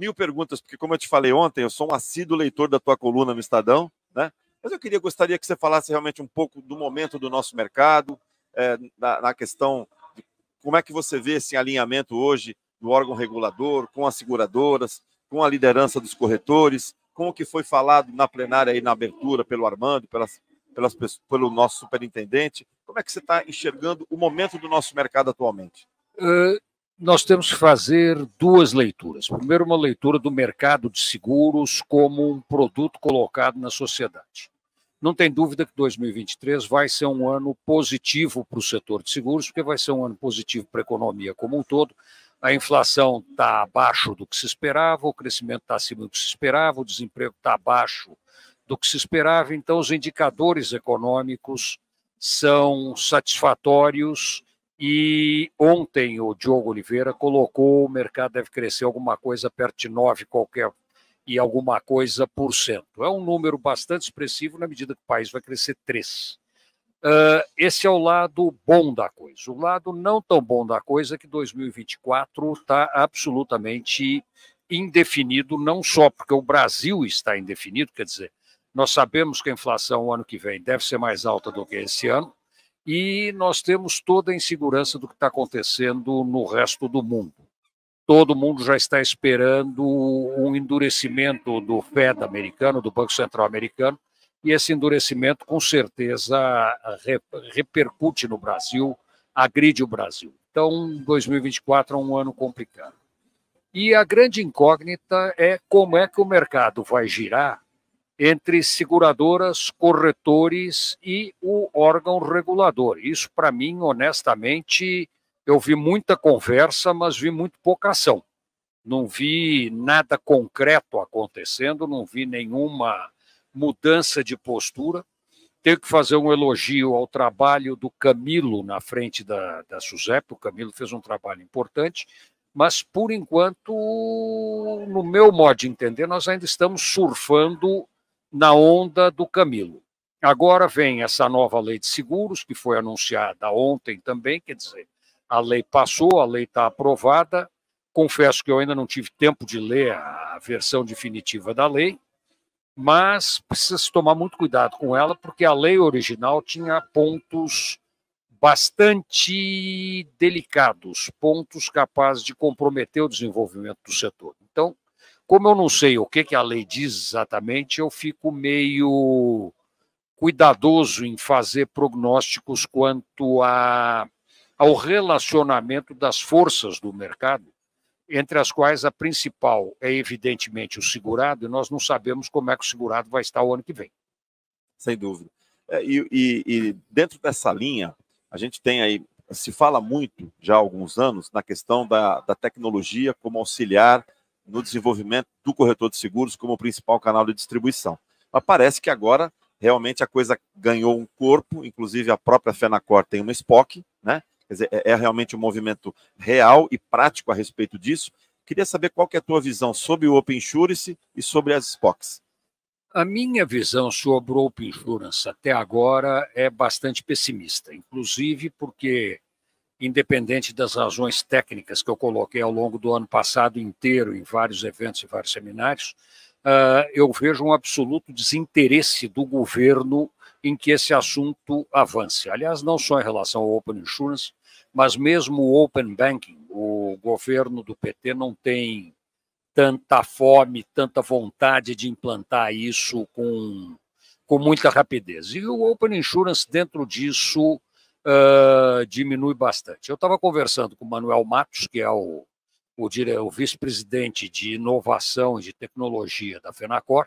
mil perguntas, porque como eu te falei ontem, eu sou um assíduo leitor da tua coluna no Estadão, né? Mas eu queria, gostaria que você falasse realmente um pouco do momento do nosso mercado, é, na, na, questão de como é que você vê esse alinhamento hoje do órgão regulador, com as seguradoras, com a liderança dos corretores, com o que foi falado na plenária e na abertura pelo Armando, pelas, pelas, pelo nosso superintendente. Como é que você está enxergando o momento do nosso mercado atualmente? Uh, nós temos que fazer duas leituras. Primeiro, uma leitura do mercado de seguros como um produto colocado na sociedade. Não tem dúvida que 2023 vai ser um ano positivo para o setor de seguros, porque vai ser um ano positivo para a economia como um todo. A inflação está abaixo do que se esperava, o crescimento está acima do que se esperava, o desemprego está abaixo do que se esperava. Então, os indicadores econômicos são satisfatórios e ontem o Diogo Oliveira colocou o mercado deve crescer alguma coisa perto de 9 qualquer e alguma coisa por cento. É um número bastante expressivo na medida que o país vai crescer 3. Uh, ah, esse é o lado bom da coisa. O lado não tão bom da coisa é que 2024 está absolutamente indefinido, não só porque o Brasil está indefinido, quer dizer, nós sabemos que a inflação o ano que vem deve ser mais alta do que esse ano, e nós temos toda a insegurança do que está acontecendo no resto do mundo. Todo mundo já está esperando um endurecimento do Fed americano, do Banco Central americano, e esse endurecimento com certeza repercute no Brasil, agride o Brasil. Então, 2024 é um ano complicado. E a grande incógnita é como é que o mercado vai girar entre seguradoras, corretores e o órgão regulador. Isso, para mim, honestamente, eu vi muita conversa, mas vi muito pouca ação. Não vi nada concreto acontecendo, não vi nenhuma mudança de postura. Tenho que fazer um elogio ao trabalho do Camilo na frente da, da SUSEP. O Camilo fez um trabalho importante, mas por enquanto, no meu modo de entender, nós ainda estamos surfando na onda do Camilo. Agora vem essa nova lei de seguros, que foi anunciada ontem também, quer dizer, a lei passou, a lei está aprovada. Confesso que eu ainda não tive tempo de ler a versão definitiva da lei, mas precisa se tomar muito cuidado com ela, porque a lei original tinha pontos bastante delicados, pontos capazes de comprometer o desenvolvimento do setor. Como eu não sei o que, que a lei diz exatamente, eu fico meio cuidadoso em fazer prognósticos quanto a, ao relacionamento das forças do mercado, entre as quais a principal é evidentemente o segurado, e nós não sabemos como é que o segurado vai estar o ano que vem. Sem dúvida. É, e, e, e dentro dessa linha, a gente tem aí, se fala muito já há alguns anos na questão da, da tecnologia como auxiliar no desenvolvimento do corretor de seguros como principal canal de distribuição. Mas parece que agora realmente a coisa ganhou um corpo, inclusive a própria Fenacor tem uma SPOC, né? Quer dizer, é, é realmente um movimento real e prático a respeito disso. Queria saber qual que é a tua visão sobre o Open Insurance e sobre as SPOCs. A minha visão sobre o Open Insurance até agora é bastante pessimista, inclusive porque independente das razões técnicas que eu coloquei ao longo do ano passado inteiro, em vários eventos e vários seminários, ah, eu vejo um absoluto desinteresse do governo em que esse assunto avance. Aliás, não só em relação ao Open Insurance, mas mesmo o Open Banking. O governo do PT não tem tanta fome, tanta vontade de implantar isso com, com muita rapidez. E o Open Insurance, dentro disso, uh, diminui bastante. Eu estava conversando com o Manuel Matos, que é o, o, o vice-presidente de inovação e de tecnologia da FENACOR,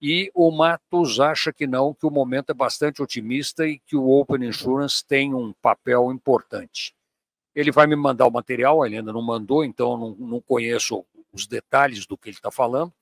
e o Matos acha que não, que o momento é bastante otimista e que o Open Insurance tem um papel importante. Ele vai me mandar o material, ele ainda não mandou, então não, não conheço os detalhes do que ele está falando,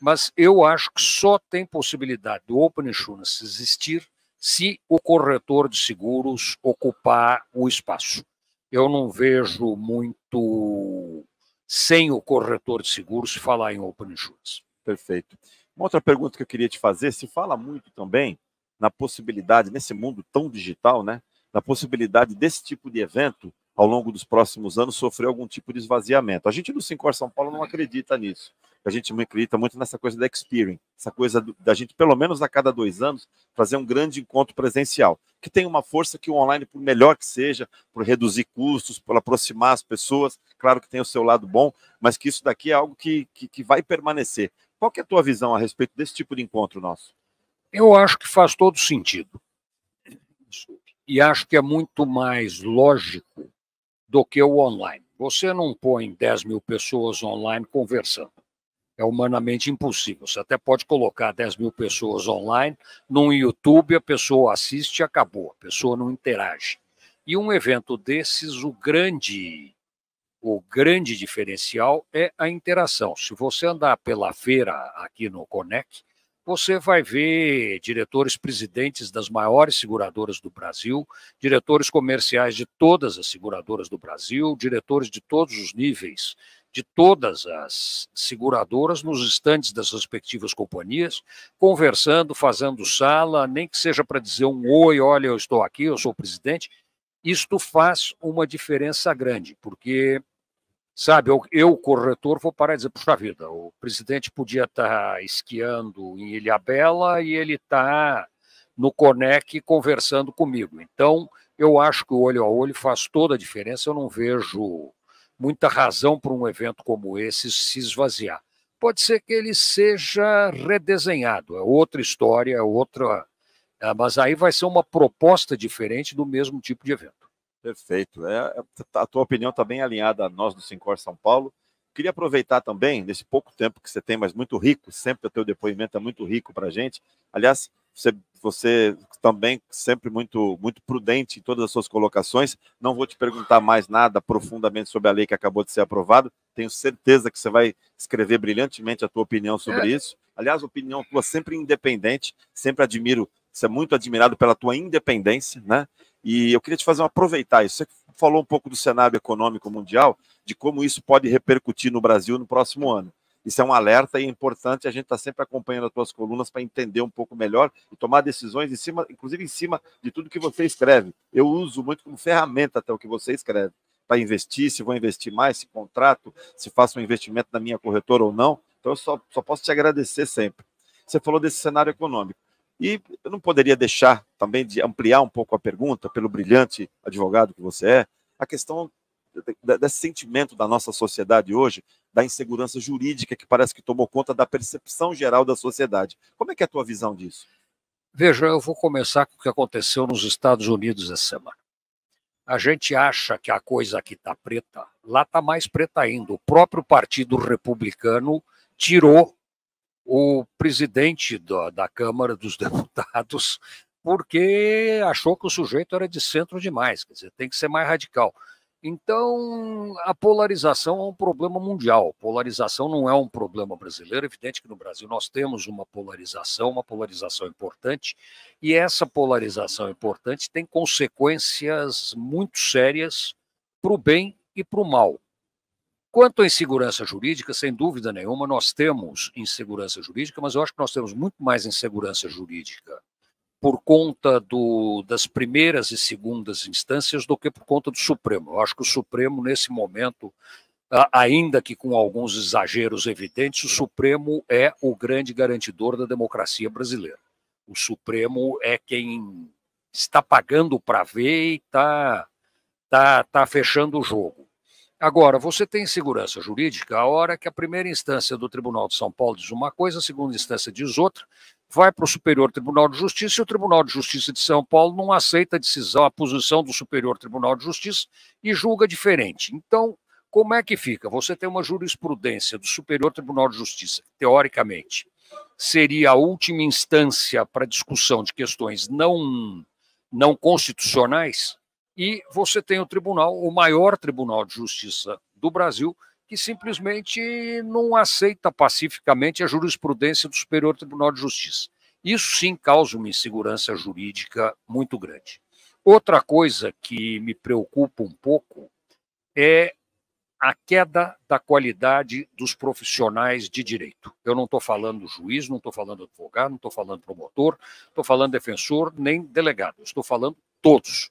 mas eu acho que só tem possibilidade do Open Insurance existir se o corretor de seguros ocupar o espaço. Eu não vejo muito sem o corretor de seguros falar em Open Insurance. Perfeito. Uma outra pergunta que eu queria te fazer, se fala muito também na possibilidade, nesse mundo tão digital, né, da possibilidade desse tipo de evento ao longo dos próximos anos sofrer algum tipo de esvaziamento. A gente do Sincor São Paulo não acredita nisso. A gente acredita muito nessa coisa da experience, essa coisa da gente, pelo menos a cada dois anos, fazer um grande encontro presencial, que tem uma força que o online, por melhor que seja, por reduzir custos, por aproximar as pessoas, claro que tem o seu lado bom, mas que isso daqui é algo que, que, que vai permanecer. Qual é a tua visão a respeito desse tipo de encontro nosso? Eu acho que faz todo sentido. E acho que é muito mais lógico do que o online. Você não põe 10 mil pessoas online conversando. É humanamente impossível. Você até pode colocar 10 mil pessoas online. Num YouTube, a pessoa assiste e acabou. A pessoa não interage. E um evento desses, o grande, o grande diferencial é a interação. Se você andar pela feira aqui no Conec, você vai ver diretores presidentes das maiores seguradoras do Brasil, diretores comerciais de todas as seguradoras do Brasil, diretores de todos os níveis de todas as seguradoras nos estandes das respectivas companhias, conversando, fazendo sala, nem que seja para dizer um oi, olha, eu estou aqui, eu sou o presidente. Isto faz uma diferença grande, porque Sabe, eu, eu, corretor, vou parar e dizer, puxa vida, o presidente podia estar tá esquiando em Ilhabela e ele está no Conec conversando comigo. Então, eu acho que o olho a olho faz toda a diferença, eu não vejo muita razão para um evento como esse se esvaziar. Pode ser que ele seja redesenhado, é outra história, é outra. É, mas aí vai ser uma proposta diferente do mesmo tipo de evento. Perfeito. É, é tá, a tua opinião está bem alinhada a nós do Sincor São Paulo. Queria aproveitar também, nesse pouco tempo que você tem, mas muito rico, sempre o teu depoimento é muito rico para a gente. Aliás, você, você, também sempre muito, muito prudente em todas as suas colocações. Não vou te perguntar mais nada profundamente sobre a lei que acabou de ser aprovada. Tenho certeza que você vai escrever brilhantemente a tua opinião sobre é. isso. Aliás, opinião tua sempre independente, sempre admiro você é muito admirado pela tua independência, né? E eu queria te fazer um aproveitar isso. Você falou um pouco do cenário econômico mundial, de como isso pode repercutir no Brasil no próximo ano. Isso é um alerta e é importante a gente estar tá sempre acompanhando as tuas colunas para entender um pouco melhor e tomar decisões em cima, inclusive em cima de tudo que você escreve. Eu uso muito como ferramenta até o que você escreve para investir, se vou investir mais, se contrato, se faço um investimento na minha corretora ou não. Então eu só, só posso te agradecer sempre. Você falou desse cenário econômico. E eu não poderia deixar também de ampliar um pouco a pergunta, pelo brilhante advogado que você é, a questão desse sentimento da nossa sociedade hoje, da insegurança jurídica que parece que tomou conta da percepção geral da sociedade. Como é que é a tua visão disso? Veja, eu vou começar com o que aconteceu nos Estados Unidos essa semana. A gente acha que a coisa aqui está preta, lá está mais preta ainda. O próprio Partido Republicano tirou o presidente da, da Câmara dos Deputados, porque achou que o sujeito era de centro demais, quer dizer, tem que ser mais radical. Então, a polarização é um problema mundial. Polarização não é um problema brasileiro. É evidente que no Brasil nós temos uma polarização, uma polarização importante, e essa polarização importante tem consequências muito sérias para o bem e para o mal. Quanto à insegurança jurídica, sem dúvida nenhuma, nós temos insegurança jurídica, mas eu acho que nós temos muito mais insegurança jurídica por conta do, das primeiras e segundas instâncias do que por conta do Supremo. Eu acho que o Supremo, nesse momento, ainda que com alguns exageros evidentes, o Supremo é o grande garantidor da democracia brasileira. O Supremo é quem está pagando para ver e está tá, tá fechando o jogo. Agora, você tem segurança jurídica a hora que a primeira instância do Tribunal de São Paulo diz uma coisa, a segunda instância diz outra, vai para o Superior Tribunal de Justiça e o Tribunal de Justiça de São Paulo não aceita a decisão, a posição do Superior Tribunal de Justiça e julga diferente. Então, como é que fica? Você tem uma jurisprudência do Superior Tribunal de Justiça, teoricamente, seria a última instância para discussão de questões não, não constitucionais, e você tem o tribunal, o maior tribunal de justiça do Brasil, que simplesmente não aceita pacificamente a jurisprudência do Superior Tribunal de Justiça. Isso sim causa uma insegurança jurídica muito grande. Outra coisa que me preocupa um pouco é a queda da qualidade dos profissionais de direito. Eu não estou falando juiz, não estou falando advogado, não estou falando promotor, estou falando defensor, nem delegado. Estou falando todos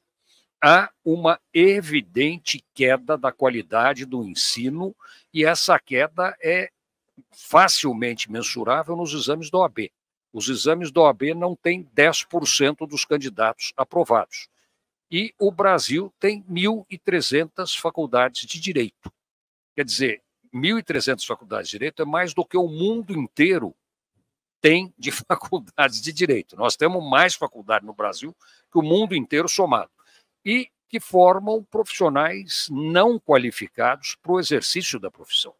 há uma evidente queda da qualidade do ensino e essa queda é facilmente mensurável nos exames da OAB. Os exames da OAB não têm 10% dos candidatos aprovados. E o Brasil tem 1.300 faculdades de direito. Quer dizer, 1.300 faculdades de direito é mais do que o mundo inteiro tem de faculdades de direito. Nós temos mais faculdade no Brasil que o mundo inteiro somado e que formam profissionais não qualificados para o exercício da profissão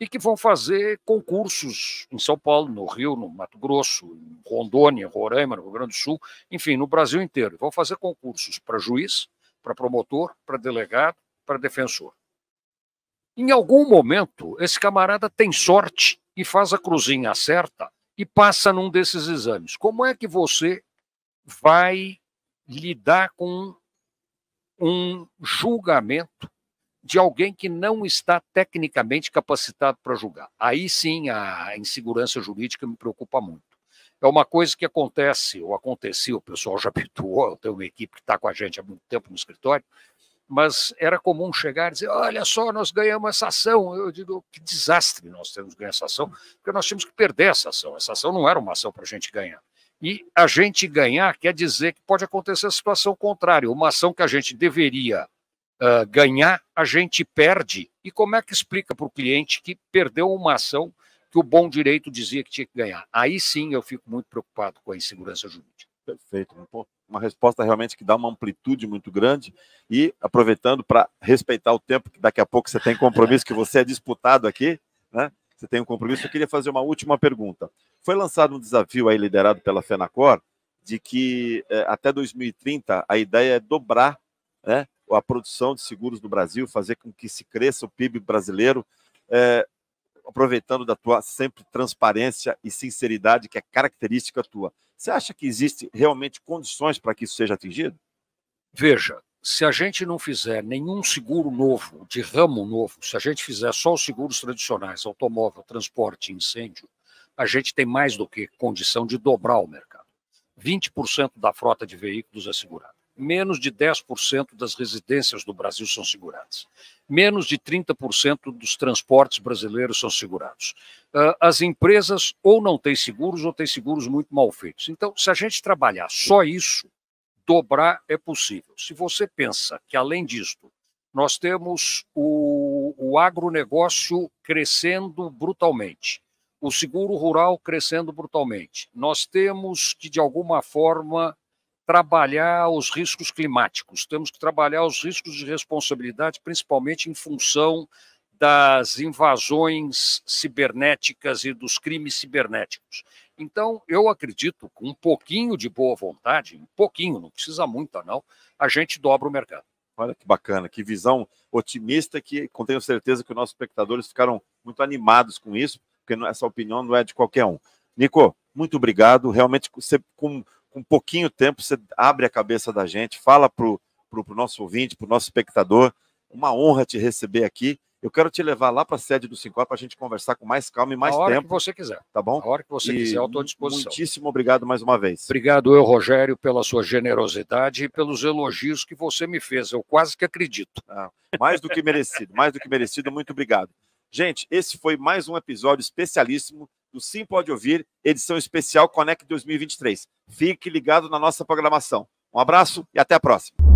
e que vão fazer concursos em São Paulo, no Rio, no Mato Grosso, em Rondônia, Roraima, no Rio Grande do Sul, enfim, no Brasil inteiro. Vão fazer concursos para juiz, para promotor, para delegado, para defensor. Em algum momento, esse camarada tem sorte e faz a cruzinha certa e passa num desses exames. Como é que você vai lidar com um julgamento de alguém que não está tecnicamente capacitado para julgar. Aí sim a insegurança jurídica me preocupa muito. É uma coisa que acontece, ou aconteceu, o pessoal já habituou, eu tenho uma equipe que está com a gente há muito tempo no escritório, mas era comum chegar e dizer: olha só, nós ganhamos essa ação. Eu digo: que desastre nós temos ganho essa ação, porque nós tínhamos que perder essa ação. Essa ação não era uma ação para a gente ganhar. E a gente ganhar quer dizer que pode acontecer a situação contrária. Uma ação que a gente deveria uh, ganhar, a gente perde. E como é que explica para o cliente que perdeu uma ação que o bom direito dizia que tinha que ganhar? Aí sim eu fico muito preocupado com a insegurança jurídica. Perfeito. Né? Uma resposta realmente que dá uma amplitude muito grande. E aproveitando para respeitar o tempo, que daqui a pouco você tem compromisso, que você é disputado aqui, né? você tem um compromisso, eu queria fazer uma última pergunta. Foi lançado um desafio aí liderado pela Fenacor de que eh, até 2030 a ideia é dobrar né, a produção de seguros no Brasil, fazer com que se cresça o PIB brasileiro, é, aproveitando da tua sempre transparência e sinceridade que é característica tua. Você acha que existe realmente condições para que isso seja atingido? Veja, se a gente não fizer nenhum seguro novo, de ramo novo, se a gente fizer só os seguros tradicionais, automóvel, transporte, incêndio, a gente tem mais do que condição de dobrar o mercado. 20% da frota de veículos é segurada. Menos de 10% das residências do Brasil são seguradas. Menos de 30% dos transportes brasileiros são segurados. Ah, as empresas ou não têm seguros ou têm seguros muito mal feitos. Então, se a gente trabalhar só isso, dobrar é possível. Se você pensa que, além disso nós temos o, o agronegócio crescendo brutalmente, o seguro rural crescendo brutalmente, nós temos que, de alguma forma, trabalhar os riscos climáticos, temos que trabalhar os riscos de responsabilidade, principalmente em função das invasões cibernéticas e dos crimes cibernéticos. Então, eu acredito, com um pouquinho de boa vontade, um pouquinho, não precisa muita, não, a gente dobra o mercado. Olha que bacana, que visão otimista que tenho certeza que os nossos espectadores ficaram muito animados com isso, porque essa opinião não é de qualquer um. Nico, muito obrigado. Realmente, você, com, com pouquinho tempo, você abre a cabeça da gente, fala para o nosso ouvinte, para o nosso espectador. Uma honra te receber aqui eu quero te levar lá para a sede do 5 para a gente conversar com mais calma e mais a hora tempo. que você quiser. Tá bom? A hora que você e quiser, eu estou à disposição. Muitíssimo obrigado mais uma vez. Obrigado, eu, Rogério, pela sua generosidade e pelos elogios que você me fez. Eu quase que acredito. Ah, mais do que merecido, mais do que merecido, muito obrigado. Gente, esse foi mais um episódio especialíssimo do Sim Pode Ouvir, edição especial Conect 2023. Fique ligado na nossa programação. Um abraço e até a próxima.